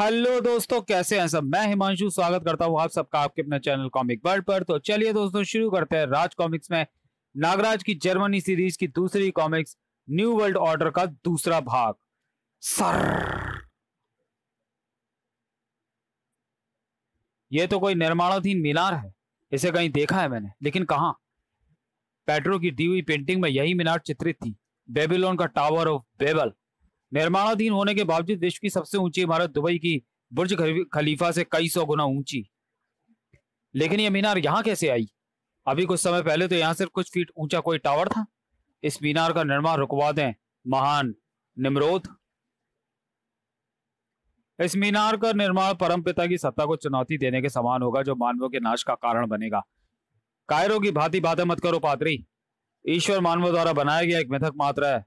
Hello दोस्तों कैसे हैं सब मैं हिमांशु स्वागत करता हूं आप सबका आपके अपने चैनल कॉमिक वर्ल्ड पर तो चलिए दोस्तों शुरू करते हैं राज कॉमिक्स में नागराज की जर्मनी सीरीज की दूसरी कॉमिक्स न्यू वर्ल्ड ऑर्डर का दूसरा भाग सर ये तो कोई निर्माणाधीन मीनार है इसे कहीं देखा है मैंने लेकिन कहा पेट्रो की दी हुई पेंटिंग में यही मीनार चित्रित थी बेबीलोन का टावर ऑफ बेबल निर्माणाधीन होने के बावजूद विश्व की सबसे ऊंची इमारत दुबई की बुर्ज खलीफा से कई सौ गुना ऊंची लेकिन यह मीनार यहाँ कैसे आई अभी कुछ समय पहले तो यहाँ सिर्फ कुछ फीट ऊंचा कोई टावर था इस मीनार का निर्माण रुकवा दें महान निमरोध इस मीनार का निर्माण परम पिता की सत्ता को चुनौती देने के समान होगा जो मानवों के नाश का कारण बनेगा कायरों की भांति बातें मत करो पात्री ईश्वर मानवों द्वारा बनाया गया एक मिथक मात्र है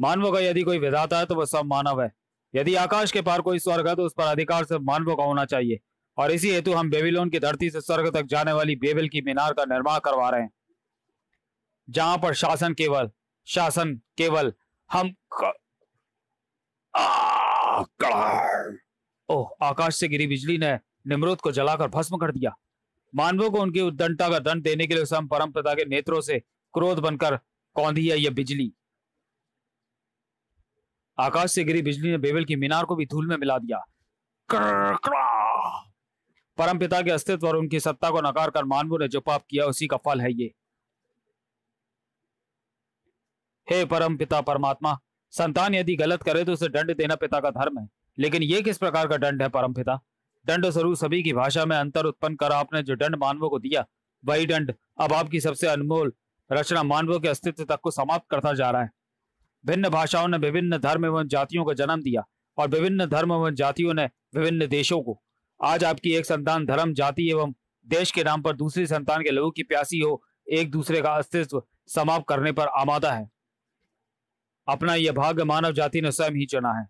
मानवों का यदि कोई विधाता है तो वह सब मानव है यदि आकाश के पार कोई स्वर्ग है तो उस पर अधिकार से मानवों का होना चाहिए और इसी हेतु हम बेबीलोन की धरती से स्वर्ग तक जाने वाली बेबिल की मीनार का निर्माण करवा रहे हैं जहां पर शासन केवल शासन केवल हम कर... आ, ओह आकाश से गिरी बिजली ने निमरूद को जलाकर भस्म कर दिया मानवों को उनकी उद्दंडता का दंड देने के लिए स्वयं परम पिता के नेत्रों से क्रोध बनकर कौंधी है यह बिजली आकाश से गिरी बिजली ने बेबल की मीनार को भी धूल में मिला दिया परम पिता के अस्तित्व और उनकी सत्ता को नकार कर मानवों ने जो पाप किया उसी का फल है ये हे परम पिता परमात्मा संतान यदि गलत करे तो उसे दंड देना पिता का धर्म है लेकिन ये किस प्रकार का दंड है परम पिता दंड स्वरूप सभी की भाषा में अंतर उत्पन्न कर आपने जो दंड मानवों को दिया वही दंड अब आपकी सबसे अनमोल रचना मानवों के अस्तित्व तक को समाप्त करता जा रहा है भिन्न भाषाओं ने विभिन्न धर्म एवं जातियों का जन्म दिया और विभिन्न धर्म एवं जातियों ने विभिन्न देशों को आज आपकी एक संतान धर्म जाति एवं देश के नाम पर दूसरी संतान के लोगों की प्यासी हो एक दूसरे का अस्तित्व समाप्त करने पर आमादा है अपना यह भाग्य मानव जाति ने स्वयं ही चुना है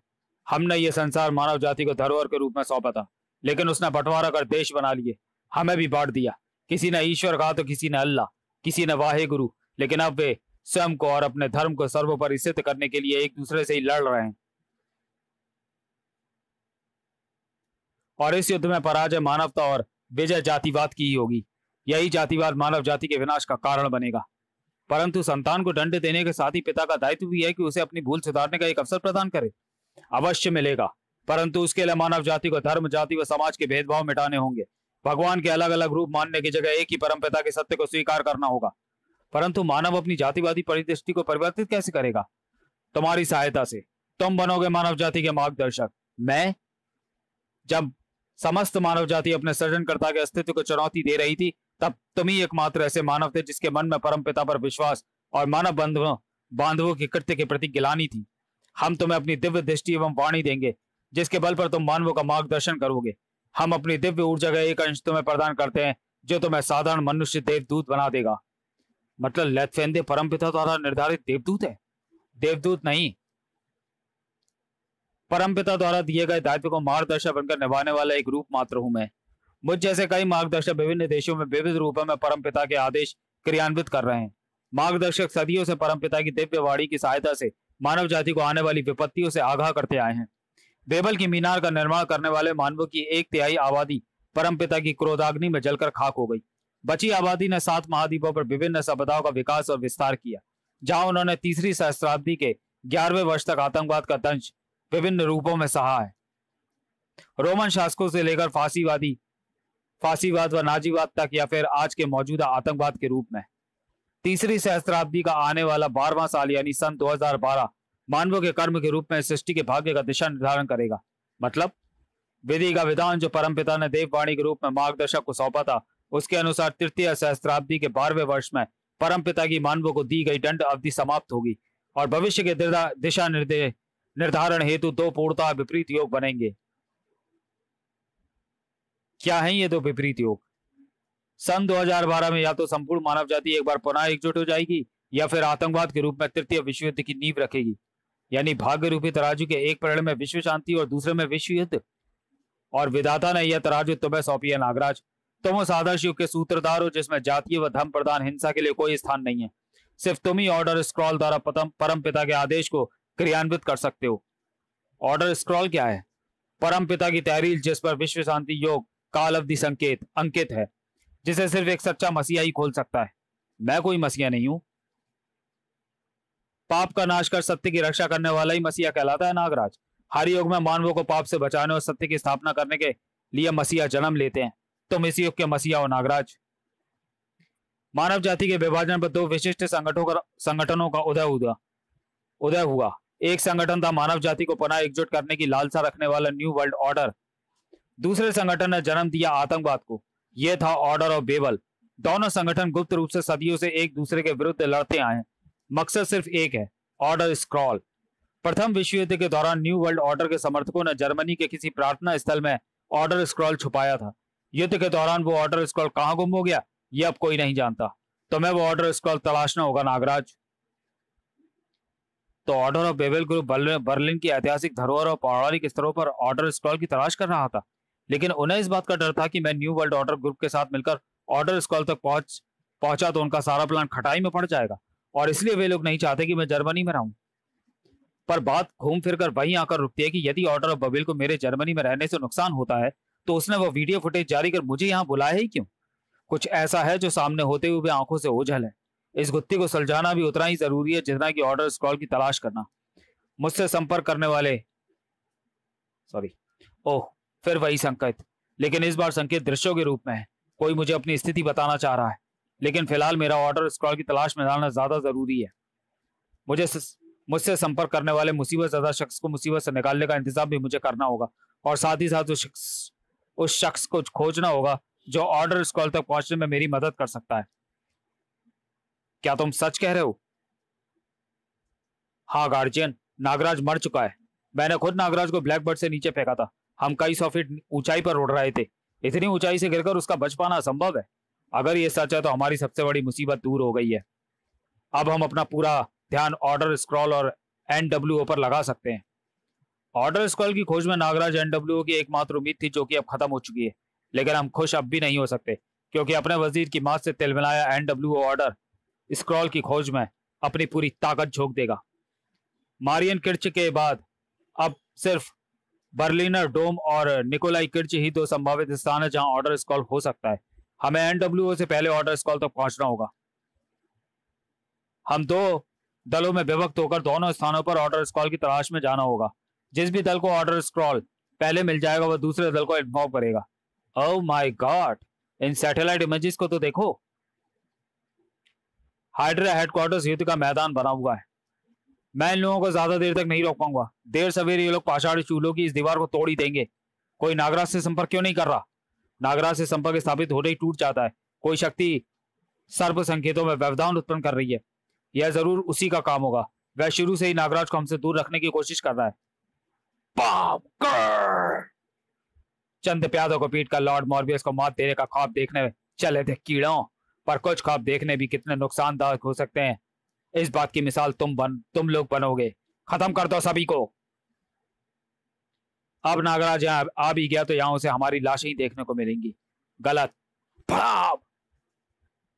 हमने यह संसार मानव जाति को धरोहर के रूप में सौंपा था लेकिन उसने बंटवारा कर देश बना लिए हमें भी बांट दिया किसी ने ईश्वर कहा तो किसी ने अल्लाह किसी ने वाहे गुरु लेकिन अब वे स्वयं को और अपने धर्म को सर्वोपरि सिद्ध करने के लिए एक दूसरे से ही लड़ रहे हैं और इस युद्ध में पराजय मानवता और विजय जातिवाद की ही होगी यही जातिवाद मानव जाति के विनाश का कारण बनेगा परंतु संतान को दंड देने के साथ ही पिता का दायित्व भी है कि उसे अपनी भूल सुधारने का एक अवसर प्रदान करे अवश्य मिलेगा परंतु उसके लिए मानव जाति को धर्म जाति व समाज के भेदभाव मिटाने होंगे भगवान के अलग अलग रूप मानने की जगह एक ही परम पिता के सत्य को स्वीकार करना होगा परंतु मानव अपनी जातिवादी परिदृष्टि को परिवर्तित कैसे करेगा तुम्हारी सहायता से तुम बनोगे मानव जाति के मार्गदर्शक मैं जब समस्त मानव जाति अपने सृजनकर्ता के अस्तित्व को चुनौती दे रही थी तब तुम ही एकमात्र ऐसे मानव थे जिसके मन में परम पिता पर विश्वास और मानव बंधुओं बांधवों के कृत्य के प्रति गिलानी थी हम तुम्हें अपनी दिव्य दृष्टि एवं वाणी देंगे जिसके बल पर तुम मानवों का मार्गदर्शन करोगे हम अपनी दिव्य ऊर्जा का एक अंश तुम्हें प्रदान करते हैं जो तुम्हें साधारण मनुष्य देवदूत बना देगा मतलब लेथफेंदे परमपिता द्वारा निर्धारित देवदूत है देवदूत नहीं परमपिता द्वारा दिए गए दायित्व को मार्गदर्शक बनकर निभाने वाला एक रूप मात्र हूं मैं मुझ जैसे कई मार्गदर्शक विभिन्न देशों में विविध रूपों में परम के आदेश क्रियान्वित कर रहे हैं मार्गदर्शक सदियों से परम की दिव्य वाणी की सहायता से मानव जाति को आने वाली विपत्तियों से आगाह करते आए हैं बेबल की मीनार का निर्माण करने वाले मानवों की एक तिहाई आबादी परमपिता की क्रोधाग्नि में जलकर खाक हो गई बची आबादी ने सात महाद्वीपों पर विभिन्न सभ्यताओं का विकास और विस्तार किया जहां उन्होंने तीसरी सहस्त्राब्दी के ग्यारहवें वर्ष तक आतंकवाद का दंश विभिन्न रूपों में सहा है रोमन शासकों से लेकर फांसीवादी फांसीवाद व नाजीवाद तक या फिर आज के मौजूदा आतंकवाद के रूप में तीसरी सहस्त्राब्दी का आने वाला बारवा साल यानी सन 2012 मानवों के कर्म के रूप में सृष्टि के भाग्य का दिशा निर्धारण करेगा मतलब विधि का विधान जो परमपिता ने देववाणी के रूप में मार्गदर्शक को सौंपा था उसके अनुसार तृतीय सहस्त्राब्दी के बारहवें वर्ष में परम पिता की मानवों को दी गई दंड अवधि समाप्त होगी और भविष्य के दिशा निर्देश निर्धारण हेतु दो पूर्णता विपरीत योग बनेंगे क्या है ये दो विपरीत योग सन 2012 में या तो संपूर्ण मानव जाति एक बार पुनः एकजुट हो जाएगी या फिर आतंकवाद के रूप में तृतीय विश्व युद्ध की नींव रखेगी यानी भाग्य रूपी तराजू के एक परिणाम में विश्व शांति और दूसरे में विश्व युद्ध और विधाता ने यह तराजू तुम्हें सौंपी है नागराज तुम उस आदर्श युग के सूत्रधार हो जिसमें जातीय व धर्म प्रधान हिंसा के लिए कोई स्थान नहीं है सिर्फ तुम ही ऑर्डर स्क्रॉल द्वारा परम पिता के आदेश को क्रियान्वित कर सकते हो ऑर्डर स्क्रॉल क्या है परम पिता की तहरील जिस पर विश्व शांति योग काल अवधि संकेत अंकित है जिसे सिर्फ एक सच्चा मसीहा ही खोल सकता है मैं कोई मसीहा नहीं हूं पाप का नाश कर सत्य की रक्षा करने वाला ही मसीहा कहलाता है नागराज हर युग में मानवों को पाप से बचाने और सत्य की स्थापना करने के लिए मसीहा जन्म लेते हैं तुम तो इस युग के मसीहा हो नागराज मानव जाति के विभाजन पर दो विशिष्ट संगठनों का संगठनों का उदय हुआ उदय हुआ एक संगठन था मानव जाति को पुनः एकजुट करने की लालसा रखने वाला न्यू वर्ल्ड ऑर्डर दूसरे संगठन ने जन्म दिया आतंकवाद को यह था ऑर्डर ऑफ बेबल दोनों संगठन गुप्त रूप से सदियों से एक दूसरे के विरुद्ध लड़ते आए हैं मकसद सिर्फ एक है ऑर्डर स्क्रॉल प्रथम विश्व युद्ध के दौरान न्यू वर्ल्ड ऑर्डर के समर्थकों ने जर्मनी के किसी प्रार्थना स्थल में ऑर्डर स्क्रॉल छुपाया था युद्ध के दौरान वो ऑर्डर स्कॉल कहाँ गुम हो गया ये अब कोई नहीं जानता तो मैं वो ऑर्डर स्कॉल तलाशना होगा नागराज तो order of Babel group Berlin की ऐतिहासिक धरोहर और पौराणिक स्तरों पर ऑर्डर स्कॉल की तलाश कर रहा था लेकिन उन्हें इस बात का डर था कि मैं न्यू वर्ल्ड ऑर्डर ग्रुप के साथ मिलकर ऑर्डर स्कॉल तक पहुंच पहुंचा तो उनका सारा प्लान खटाई में पड़ जाएगा और इसलिए वे लोग नहीं चाहते कि मैं जर्मनी में रहूं पर बात घूम फिर कर वहीं आकर रुकती है कि यदि ऑर्डर ऑफ बबिल को मेरे जर्मनी में रहने से नुकसान होता है तो उसने वो वीडियो फुटेज जारी कर मुझे यहाँ बुलाया ही क्यों कुछ ऐसा है जो सामने होते हुए भी आंखों से ओझल है इस गुत्थी को सुलझाना भी उतना ही जरूरी है जितना कि ऑर्डर स्क्रॉल की तलाश करना मुझसे संपर्क करने वाले सॉरी ओह फिर वही संकेत लेकिन इस बार संकेत दृश्यों के रूप में है कोई मुझे अपनी स्थिति बताना चाह रहा है लेकिन फिलहाल मेरा ऑर्डर स्क्रॉल की तलाश में डालना ज्यादा जरूरी है मुझे मुझसे संपर्क करने वाले मुसीबत ज्यादा शख्स को मुसीबत से निकालने का इंतजाम भी मुझे करना होगा और साथ ही साथ उस शख्स उस शख्स को खोजना होगा जो ऑर्डर स्कॉल तक पहुंचने में मेरी मदद कर सकता है क्या तुम सच कह रहे हो हाँ गार्जियन नागराज मर चुका है मैंने खुद नागराज को ब्लैकबर्ड से नीचे फेंका था हम कई सौ फीट ऊंचाई पर उड़ रहे थे इतनी ऊंचाई से गिरकर उसका बच पाना असंभव है अगर ये सच है तो हमारी सबसे बड़ी मुसीबत दूर हो गई है अब हम अपना पूरा ध्यान ऑर्डर स्क्रॉल और एन पर लगा सकते हैं ऑर्डर स्कॉल की खोज में नागराज एनडब्ल्यू की एकमात्र उम्मीद थी जो कि अब खत्म हो चुकी है लेकिन हम खुश अब भी नहीं हो सकते क्योंकि अपने वजीर की मात से तिलमिलाया एनडब्ल्यू ऑर्डर स्क्रॉल की खोज में अपनी पूरी ताकत झोंक देगा मारियन किर्च के बाद अब सिर्फ बर्लिनर डोम और निकोलाई किर्च ही दो संभावित स्थान है जहां ऑर्डर स्कॉल हो सकता है हमें एनडब्ल्यू से पहले ऑर्डर स्कॉल तक पहुंचना होगा हम दो दलों में विभक्त होकर दोनों स्थानों पर ऑर्डर स्कॉल की तलाश में जाना होगा जिस भी दल को ऑर्डर स्क्रॉल पहले मिल जाएगा वह दूसरे दल को इन्फॉर्म करेगा ओह माय गॉड इन सैटेलाइट इमेजेस को तो देखो हाइड्रा हेडक्वार्टर्स युद्ध का मैदान बना हुआ है मैं इन लोगों को ज्यादा देर तक नहीं रोक पाऊंगा देर सवेरे ये लोग पाषाणी चूलों की इस दीवार को तोड़ ही देंगे कोई नागराज से संपर्क क्यों नहीं कर रहा नागराज से संपर्क स्थापित होने ही टूट जाता है कोई शक्ति सर्व संकेतों में व्यवधान उत्पन्न कर रही है यह जरूर उसी का काम होगा वह शुरू से ही नागराज को हमसे दूर रखने की कोशिश कर रहा है चंद प्यादों को पीट कर लॉर्ड मॉर्बियस को मौत देने का खौफ देखने चले थे कीड़ों पर कुछ ख्वाब देखने भी कितने नुकसानदायक हो सकते हैं इस बात की मिसाल तुम बन तुम लोग बनोगे खत्म कर दो सभी को अब नागराज यहां आ भी गया तो यहां से हमारी लाशें ही देखने को मिलेंगी गलत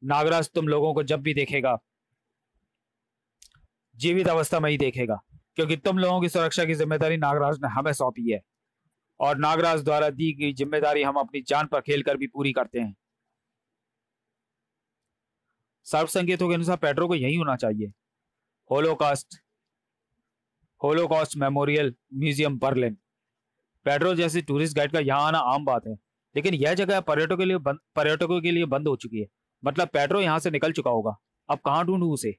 नागराज तुम लोगों को जब भी देखेगा जीवित अवस्था में ही देखेगा क्योंकि तुम लोगों की सुरक्षा की जिम्मेदारी नागराज ने हमें सौंपी है और नागराज द्वारा दी गई जिम्मेदारी हम अपनी जान पर खेल कर भी पूरी करते हैं सर्व संकेतों के अनुसार पेड्रो को यही होना चाहिए holocaust holocaust memorial museum Berlin Pedro जैसे टूरिस्ट गाइड का यहाँ आना आम बात है लेकिन यह जगह पर्यटकों के लिए पर्यटकों के लिए बंद हो चुकी है मतलब पेड्रो यहाँ से निकल चुका होगा अब कहाँ ढूंढू उसे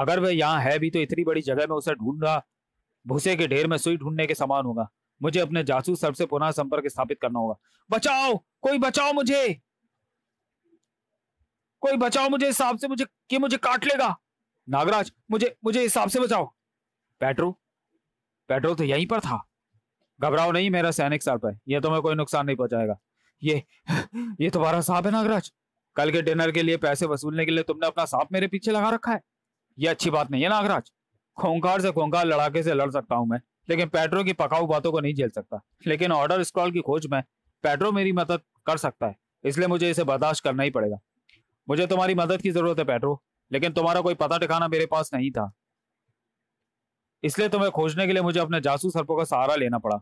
अगर वह यहाँ है भी तो इतनी बड़ी जगह में उसे ढूंढना भूसे के ढेर में सुई ढूंढने के समान होगा मुझे अपने जासूस सर से पुनः संपर्क स्थापित करना होगा बचाओ कोई बचाओ मुझे कोई बचाओ मुझे हिसाब से मुझे कि मुझे काट लेगा नागराज मुझे मुझे हिसाब से बचाओ पेट्रो पेट्रो तो यहीं पर था घबराओ नहीं मेरा सैनिक सांप है यह तुम्हें कोई नुकसान नहीं पहुंचाएगा ये ये तुम्हारा सांप है नागराज कल के डिनर के लिए पैसे वसूलने के लिए तुमने अपना सांप मेरे पीछे लगा रखा है ये अच्छी बात नहीं है नागराज खोंकार से खोंकार लड़ाके से लड़ सकता हूं मैं लेकिन पेट्रो की पकाऊ बातों को नहीं झेल सकता लेकिन ऑर्डर स्क्रॉल की खोज में पेट्रो मेरी मदद कर सकता है इसलिए मुझे इसे बर्दाश्त करना ही पड़ेगा मुझे तुम्हारी मदद की जरूरत है पेट्रो लेकिन तुम्हारा कोई पता ठिकाना मेरे पास नहीं था इसलिए तुम्हें खोजने के लिए मुझे अपने जासूस सरपो का सहारा लेना पड़ा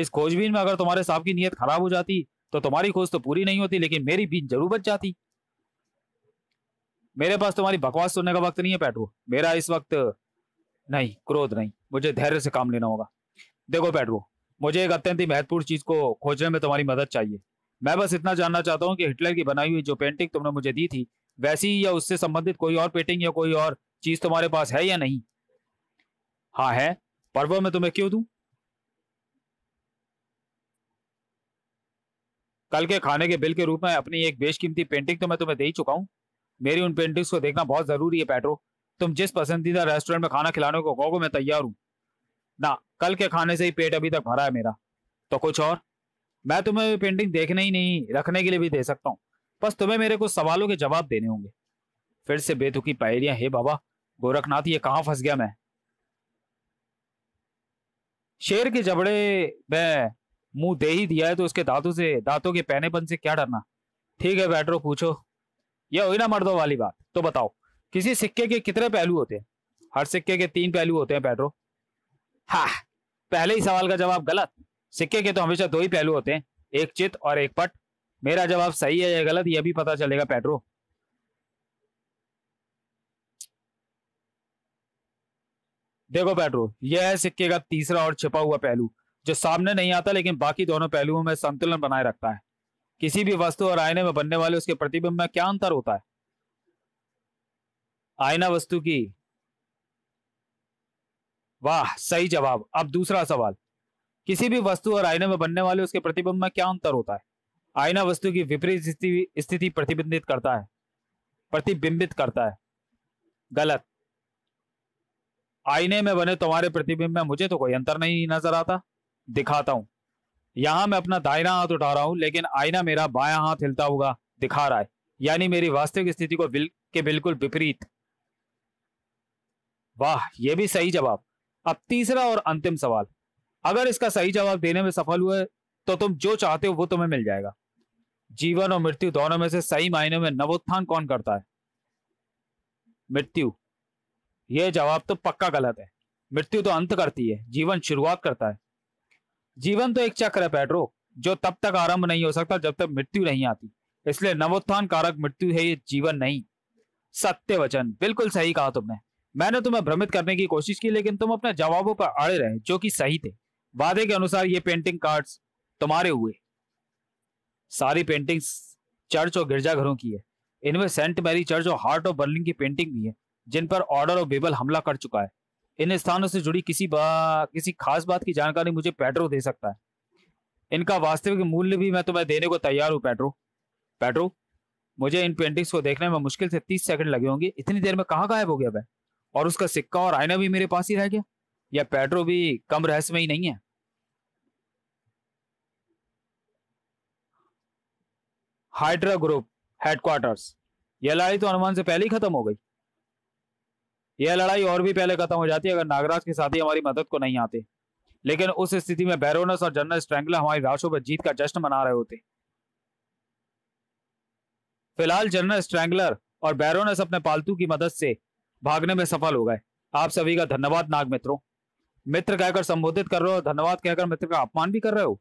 इस खोजबीन में अगर तुम्हारे साहब की नीयत खराब हो जाती तो तुम्हारी खोज तो पूरी नहीं होती लेकिन मेरी बीन जरूर बच जाती मेरे पास तुम्हारी बकवास सुनने का वक्त नहीं है पेट्रो मेरा इस वक्त नहीं क्रोध नहीं मुझे धैर्य से काम लेना होगा देखो पेट्रो मुझे एक अत्यंत ही महत्वपूर्ण चीज को खोजने में तुम्हारी मदद चाहिए मैं बस इतना जानना चाहता हूँ कि हिटलर की बनाई हुई जो पेंटिंग तुमने मुझे दी थी वैसी या उससे संबंधित कोई और पेंटिंग या कोई और चीज तुम्हारे पास है या नहीं हाँ है पर वो मैं तुम्हें क्यों दू कल के खाने के बिल के रूप में अपनी एक बेशकीमती पेंटिंग तो मैं तुम्हें दे ही चुका हूँ मेरी उन पेंटिंग्स को देखना बहुत ज़रूरी है पेट्रो तुम जिस पसंदीदा रेस्टोरेंट में खाना खिलाने को कहोगे मैं तैयार हूँ ना कल के खाने से ही पेट अभी तक भरा है मेरा तो कुछ और मैं तुम्हें पेंटिंग देखने ही नहीं रखने के लिए भी दे सकता हूँ बस तुम्हें मेरे कुछ सवालों के जवाब देने होंगे फिर से बेतुकी पायरियां हे बाबा गोरखनाथ ये कहाँ फंस गया मैं शेर के जबड़े में मुंह दे ही दिया है तो उसके दांतों से दांतों के पहनेपन से क्या डरना ठीक है बैटरो पूछो यह हुई ना मर्दों वाली बात तो बताओ किसी सिक्के के कितने पहलू होते हैं हर सिक्के के तीन पहलू होते हैं पेड्रो हा पहले ही सवाल का जवाब गलत सिक्के के तो हमेशा दो ही पहलू होते हैं एक चित और एक पट मेरा जवाब सही है या गलत यह भी पता चलेगा पेड्रो देखो पेड्रो यह है सिक्के का तीसरा और छिपा हुआ पहलू जो सामने नहीं आता लेकिन बाकी दोनों पहलुओं में संतुलन बनाए रखता है किसी भी वस्तु और आयने में बनने वाले उसके प्रतिबिंब में क्या अंतर होता है आयना वस्तु की वाह सही जवाब अब दूसरा सवाल किसी भी वस्तु और आयने में बनने वाले उसके प्रतिबिंब में क्या अंतर होता है आयना वस्तु की विपरीत स्थिति प्रतिबिंबित करता है प्रतिबिंबित करता है गलत आईने में बने तुम्हारे प्रतिबिंब में मुझे तो कोई अंतर नहीं नजर आता दिखाता हूं यहां मैं अपना दायरा हाथ उठा रहा हूं लेकिन आईना मेरा बाया हाथ हिलता हुआ दिखा रहा है यानी मेरी वास्तविक स्थिति को बिल, के बिल्कुल विपरीत वाह यह भी सही जवाब अब तीसरा और अंतिम सवाल अगर इसका सही जवाब देने में सफल हुए तो तुम जो चाहते हो वो तुम्हें मिल जाएगा जीवन और मृत्यु दोनों में से सही मायने में नवोत्थान कौन करता है मृत्यु यह जवाब तो पक्का गलत है मृत्यु तो अंत करती है जीवन शुरुआत करता है जीवन तो एक चक्र है पेड्रो जो तब तक आरंभ नहीं हो सकता जब तक मृत्यु नहीं आती इसलिए नवोत्थान कारक मृत्यु है ये जीवन नहीं सत्य वचन बिल्कुल सही कहा तुमने मैंने तुम्हें भ्रमित करने की कोशिश की लेकिन तुम अपने जवाबों पर अड़े रहे जो कि सही थे वादे के अनुसार ये पेंटिंग कार्ड्स तुम्हारे हुए सारी पेंटिंग्स चर्च और गिरजाघरों की है इनमें सेंट मैरी चर्च और हार्ट ऑफ बर्लिन की पेंटिंग भी है जिन पर ऑर्डर ऑफ बेबल हमला कर चुका है इन स्थानों से जुड़ी किसी किसी खास बात की जानकारी मुझे पेड्रो दे सकता है इनका वास्तविक मूल्य भी मैं तुम्हें देने को तैयार हूँ पेड्रो पेड्रो मुझे इन पेंटिंग्स को देखने में मुश्किल से तीस सेकंड लगे होंगे इतनी देर में कहाँ गायब हो गया मैं और उसका सिक्का और आईना भी मेरे पास ही रह गया या पेड्रो भी कम रहस्य में ही नहीं है हाइड्रा ग्रुप हेडक्वार्टर्स यह लड़ाई तो अनुमान से पहले ही खत्म हो गई यह लड़ाई और भी पहले खत्म हो जाती अगर नागराज के साथी हमारी मदद को नहीं आते लेकिन उस स्थिति में बैरोनस और जनरल स्ट्रैंगलर हमारी राशों पर जीत का जश्न मना रहे होते फिलहाल जनरल स्ट्रैंगलर और बैरोनस अपने पालतू की मदद से भागने में सफल हो गए आप सभी का धन्यवाद नाग मित्रों मित्र कहकर संबोधित कर रहे हो धन्यवाद कहकर मित्र का अपमान भी कर रहे हो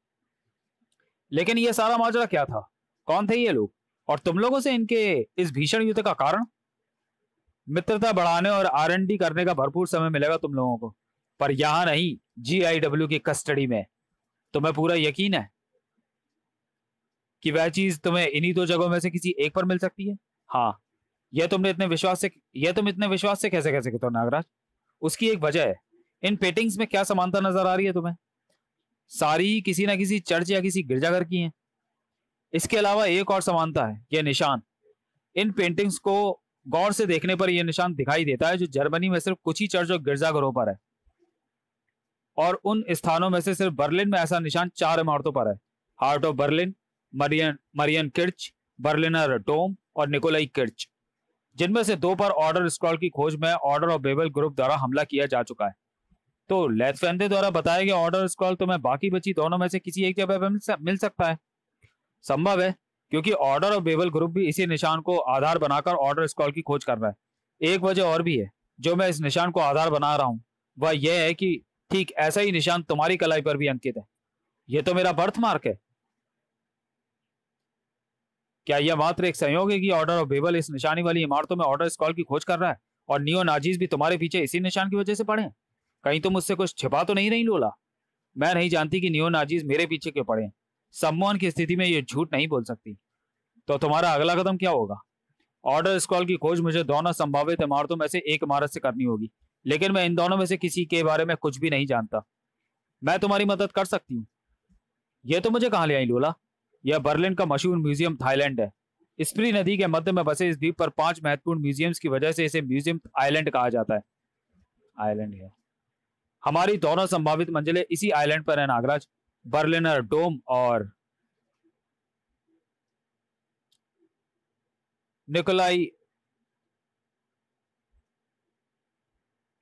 लेकिन यह सारा माजरा क्या था कौन थे ये लोग और तुम लोगों से इनके इस भीषण युद्ध का कारण मित्रता बढ़ाने और आर करने का भरपूर समय मिलेगा तुम लोगों को पर यहां नहीं जीआईडब्ल्यू की कस्टडी में तुम्हें पूरा यकीन है कि वह चीज तुम्हें इन्हीं दो जगहों में से किसी एक पर मिल सकती है हाँ यह तुमने इतने विश्वास से यह तुम इतने विश्वास से कैसे कह कहते हो नागराज उसकी एक वजह है इन पेंटिंग्स में क्या समानता नजर आ रही है तुम्हें सारी किसी ना किसी चर्च या किसी गिरजाघर की है इसके अलावा एक और समानता है यह निशान इन पेंटिंग्स को गौर से देखने पर यह निशान दिखाई देता है जो जर्मनी में सिर्फ कुछ ही चर्च और गिरजाघरों पर है और उन स्थानों में से सिर्फ बर्लिन में ऐसा निशान चार इमारतों पर है heart of Berlin Marien Marien Kirch Berliner Dom और निकोलाई किर्च जिनमें से दो पर ऑर्डर स्क्रॉल की खोज में ऑर्डर ऑफ बेबल ग्रुप द्वारा हमला किया जा चुका है तो लेथफेंदे द्वारा बताया गया ऑर्डर स्क्रॉल तो मैं बाकी बची दोनों में से किसी एक जगह पर मिल सकता है संभव है क्योंकि ऑर्डर और बेबल ग्रुप भी इसी निशान को आधार बनाकर ऑर्डर स्कॉल की खोज कर रहा है एक वजह और भी है जो मैं इस निशान को आधार बना रहा हूँ वह यह है कि ठीक ऐसा ही निशान तुम्हारी कलाई पर भी अंकित है यह तो मेरा बर्थ मार्क है क्या यह मात्र एक संयोग है कि ऑर्डर ऑफ बेबल इस निशानी वाली इमारतों में ऑर्डर स्कॉल की खोज कर रहा है और नियो नाजीज भी तुम्हारे पीछे इसी निशान की वजह से पड़े कहीं तुम तो मुझसे कुछ छिपा तो नहीं रही लोला मैं नहीं जानती कि नियो नाजीज मेरे पीछे क्यों पड़े सम्मोहन की स्थिति में ये झूठ नहीं बोल सकती तो तुम्हारा अगला कदम क्या होगा ऑर्डर स्कॉल की खोज मुझे दोनों संभावित इमारतों में से एक इमारत से करनी होगी लेकिन मैं इन दोनों में से किसी के बारे में कुछ भी नहीं जानता मैं तुम्हारी मदद कर सकती हूँ यह तो मुझे कहाँ ले आई लोला यह बर्लिन का मशहूर म्यूजियम थाईलैंड है स्प्री नदी के मध्य में बसे इस द्वीप पर पांच महत्वपूर्ण म्यूजियम्स की वजह से इसे म्यूजियम आइलैंड कहा जाता है आइलैंड है हमारी दोनों संभावित मंजिलें इसी आइलैंड पर है नागराज बर्लिनर डोम और Nikolai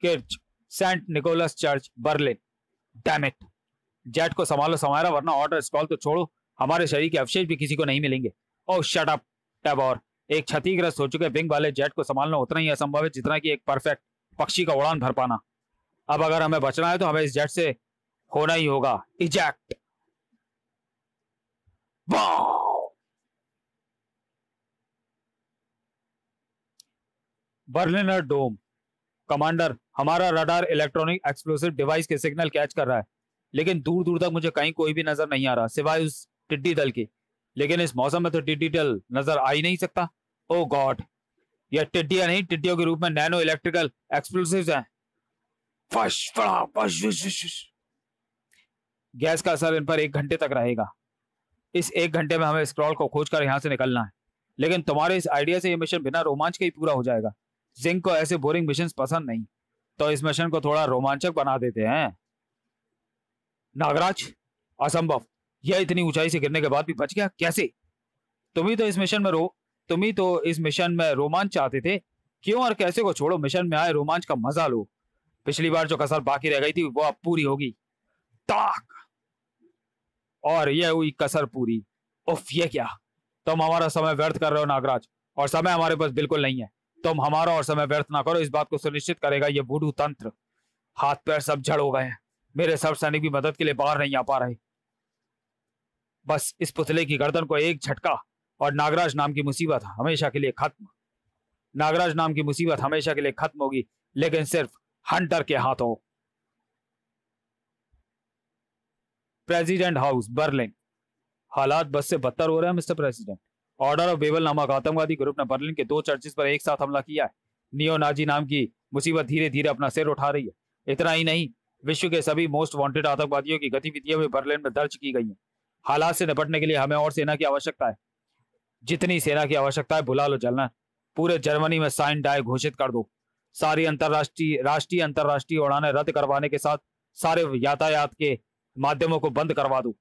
Kirch Saint Nicholas church Berlin damn it jet को संभालो संवारा वरना ऑर्डर स्कॉल तो छोड़ो हमारे शरीर के अवशेष भी किसी को नहीं मिलेंगे ओह शट अप टैबोर एक क्षतिग्रस्त हो चुके विंग वाले जेट को संभालना उतना ही असंभव है जितना कि एक परफेक्ट पक्षी का उड़ान भर पाना अब अगर हमें बचना है तो हमें इस जेट से होना ही होगा इजैक्ट बर्लिनर डोम कमांडर हमारा रडार इलेक्ट्रॉनिक एक्सप्लोसिव डिवाइस के सिग्नल कैच कर रहा है लेकिन दूर दूर तक मुझे कहीं कोई भी नजर नहीं आ रहा सिवाय उस टिड्डी दल के लेकिन इस मौसम में तो टिड्डी दल नजर आ ही नहीं सकता ओ गॉड यह टिड्डियां नहीं टिड्डियों के रूप में नैनो इलेक्ट्रिकल एक्सप्लोसिव है फश फड़ा फश फश फश फश। गैस का असर इन पर एक घंटे तक रहेगा इस एक घंटे में हमें स्क्रॉल को खोज कर यहाँ से निकलना है लेकिन तुम्हारे इस आइडिया से यह मिशन बिना रोमांच के ही पूरा हो जाएगा जिंक को ऐसे बोरिंग मिशन पसंद नहीं तो इस मिशन को थोड़ा रोमांचक बना देते हैं नागराज असंभव यह इतनी ऊंचाई से गिरने के बाद भी बच गया कैसे तुम ही तो इस मिशन में रो तुम ही तो इस मिशन में रोमांच चाहते थे क्यों और कैसे को छोड़ो मिशन में आए रोमांच का मजा लो पिछली बार जो कसर बाकी रह गई थी वो अब पूरी होगी ताक और ये हुई कसर पूरी उफ ये क्या तुम हमारा समय व्यर्थ कर रहे हो नागराज और समय हमारे पास बिल्कुल नहीं है तुम हमारा और समय व्यर्थ ना करो इस बात को सुनिश्चित करेगा ये बूढ़ू तंत्र हाथ पैर सब जड़ हो गए हैं मेरे सब सैनिक भी मदद के लिए बाहर नहीं आ पा रहे बस इस पुतले की गर्दन को एक झटका और नागराज नाम की मुसीबत हमेशा के लिए खत्म नागराज नाम की मुसीबत हमेशा के लिए खत्म होगी लेकिन सिर्फ हंटर के हाथों प्रेसिडेंट हाउस बर्लिन हालात बस से बदतर हो रहे हैं mister president order of Babel नामक आतंकवादी ग्रुप ने बर्लिन के दो चर्चेस पर एक साथ हमला किया है नियो नाजी नाम की मुसीबत धीरे धीरे अपना सिर उठा रही है इतना ही नहीं विश्व के सभी मोस्ट वांटेड आतंकवादियों की गतिविधियां भी बर्लिन में दर्ज की गई हैं हालात से निपटने के लिए हमें और सेना की आवश्यकता है जितनी सेना की आवश्यकता है बुला लो जलना पूरे जर्मनी में साइन डाय घोषित कर दो सारी अंतर्राष्ट्रीय राष्ट्रीय अंतर्राष्ट्रीय उड़ाने रद्द करवाने के साथ सारे यातायात के माध्यमों को बंद करवा दूं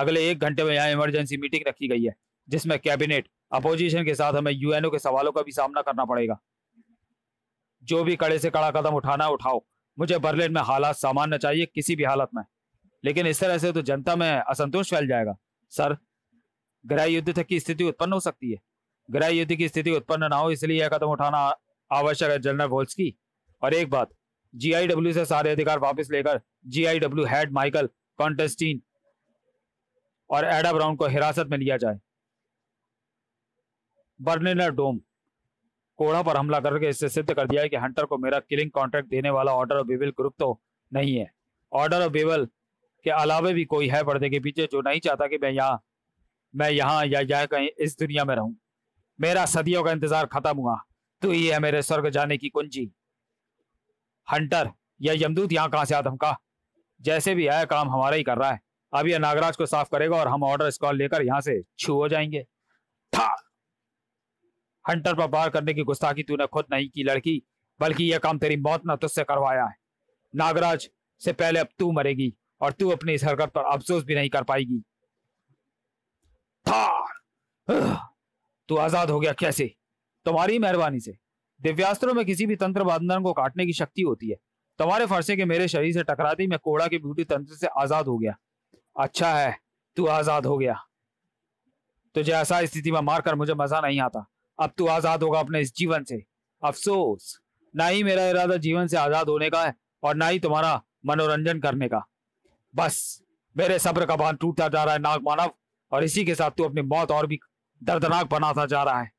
अगले एक घंटे में यहाँ इमरजेंसी मीटिंग रखी गई है जिसमें कैबिनेट अपोजिशन के साथ हमें यूएनओ के सवालों का भी सामना करना पड़ेगा जो भी कड़े से कड़ा कदम उठाना उठाओ मुझे बर्लिन में हालात सामान्य चाहिए किसी भी हालत में लेकिन इस तरह से तो जनता में असंतोष फैल जाएगा सर ग्रह युद्ध तक की स्थिति उत्पन्न हो सकती है गृह युद्ध की स्थिति उत्पन्न ना हो इसलिए यह कदम उठाना आवश्यक है जनरल वोल्स की और एक बात जीआईडब्ल्यू से सारे अधिकार वापस लेकर जीआईडब्ल्यू हेड माइकल कॉन्टेस्टीन और एडा ब्राउन को हिरासत में लिया जाए बर्निनर डोम कोड़ा पर हमला करके इससे सिद्ध कर दिया है कि हंटर को मेरा किलिंग कॉन्ट्रैक्ट देने वाला ऑर्डर ऑफ बेबल ग्रुप तो नहीं है ऑर्डर ऑफ बेबल के अलावे भी कोई है पर्दे के पीछे जो नहीं चाहता कि मैं यहाँ मैं यहाँ या यह कहीं इस दुनिया में रहूं मेरा सदियों का इंतजार खत्म हुआ तो ये है मेरे स्वर्ग जाने की कुंजी हंटर या यमदूत यहाँ कहाँ से आदम का जैसे भी आया काम हमारा ही कर रहा है अब यह नागराज को साफ करेगा और हम ऑर्डर स्कॉल लेकर यहाँ से छू हो जाएंगे था हंटर पर बार करने की गुस्ताखी तूने खुद नहीं की लड़की बल्कि यह काम तेरी मौत ने तुझसे करवाया है नागराज से पहले अब तू मरेगी और तू अपनी इस हरकत पर अफसोस भी नहीं कर पाएगी था तू आजाद हो गया कैसे तुम्हारी मेहरबानी से दिव्यास्त्रों में किसी भी तंत्र बंधन को काटने की शक्ति होती है तुम्हारे फरसे के मेरे शरीर से टकरा दी मैं कोड़ा के ब्यूटी तंत्र से आजाद हो गया अच्छा है तू आजाद हो गया तो जैसा स्थिति में मारकर मुझे मजा नहीं आता अब तू आजाद होगा अपने इस जीवन से अफसोस ना ही मेरा इरादा जीवन से आजाद होने का है और ना ही तुम्हारा मनोरंजन करने का बस मेरे सब्र का बांध टूटता जा रहा है नाग मानव और इसी के साथ तू अपनी मौत और भी दर्दनाक बनाता जा रहा है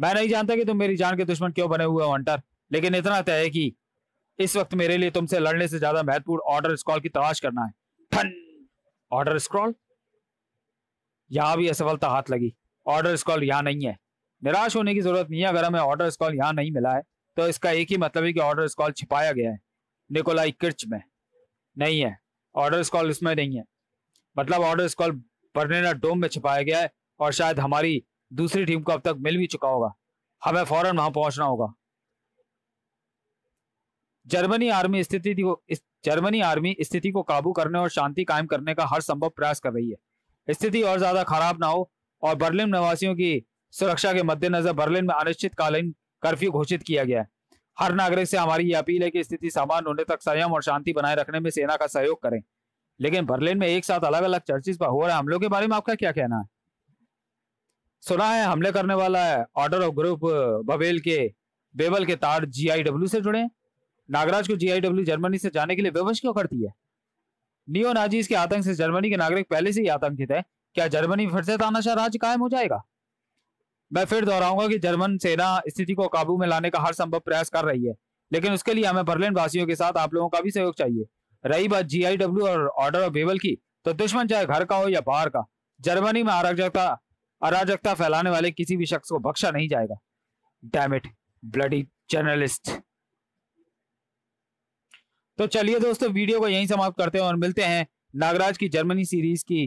मैं नहीं जानता कि तुम मेरी जान के दुश्मन क्यों बने हुए हो अंटर लेकिन इतना तय है कि इस वक्त मेरे लिए तुमसे लड़ने से ज्यादा महत्वपूर्ण ऑर्डर स्क्रॉल की तलाश करना है ऑर्डर स्क्रॉल यहां भी असफलता हाथ लगी ऑर्डर स्कॉल यहाँ नहीं है निराश होने की जरूरत नहीं है अगर हमें ऑर्डर स्कॉल यहां नहीं मिला है तो इसका एक ही मतलब है कि ऑर्डर स्कॉल छिपाया गया है निकोलाई किर्च में नहीं है ऑर्डर स्कॉल इसमें नहीं है मतलब ऑर्डर स्कॉल बर्नेना डोम में छिपाया गया है और शायद हमारी दूसरी टीम को अब तक मिल भी चुका होगा हमें फौरन वहां पहुंचना होगा जर्मनी आर्मी स्थिति को जर्मनी आर्मी स्थिति को काबू करने और शांति कायम करने का हर संभव प्रयास कर रही है स्थिति और ज्यादा खराब ना हो और बर्लिन निवासियों की सुरक्षा के मद्देनजर बर्लिन में अनिश्चितकालीन कर्फ्यू घोषित किया गया है हर नागरिक से हमारी यह अपील है कि स्थिति सामान्य होने तक संयम और शांति बनाए रखने में सेना का सहयोग करें लेकिन बर्लिन में एक साथ अलग अलग चर्चिस पर हो रहे हमलों के बारे में आपका क्या कहना है सुना है हमले करने वाला है ऑर्डर ऑफ ग्रुप बबेल के बेबल के तार डब्ल्यू से जुड़े हैं नागराज को जीआईडब्ल्यू जर्मनी से जाने के लिए विवश क्यों करती है नियो नाजीज के आतंक से जर्मनी के नागरिक पहले से ही आतंकित है क्या जर्मनी फिर से तानाशाह राज्य कायम हो जाएगा मैं फिर दोहराऊंगा कि जर्मन सेना स्थिति को काबू में लाने का हर संभव प्रयास कर रही है लेकिन उसके लिए हमें बर्लिन वासियों के साथ आप लोगों का भी सहयोग चाहिए रही बात जीआईडब्ल्यू और ऑर्डर ऑफ बेबल की तो दुश्मन चाहे घर का हो या बाहर का जर्मनी में अराजकता अराजकता फैलाने वाले किसी भी शख्स को बख्शा नहीं जाएगा डैमिट ब्लडी जर्नलिस्ट तो चलिए दोस्तों वीडियो को यहीं समाप्त करते हैं और मिलते हैं नागराज की जर्मनी सीरीज की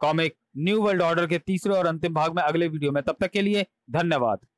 कॉमिक न्यू वर्ल्ड ऑर्डर के तीसरे और अंतिम भाग में अगले वीडियो में तब तक के लिए धन्यवाद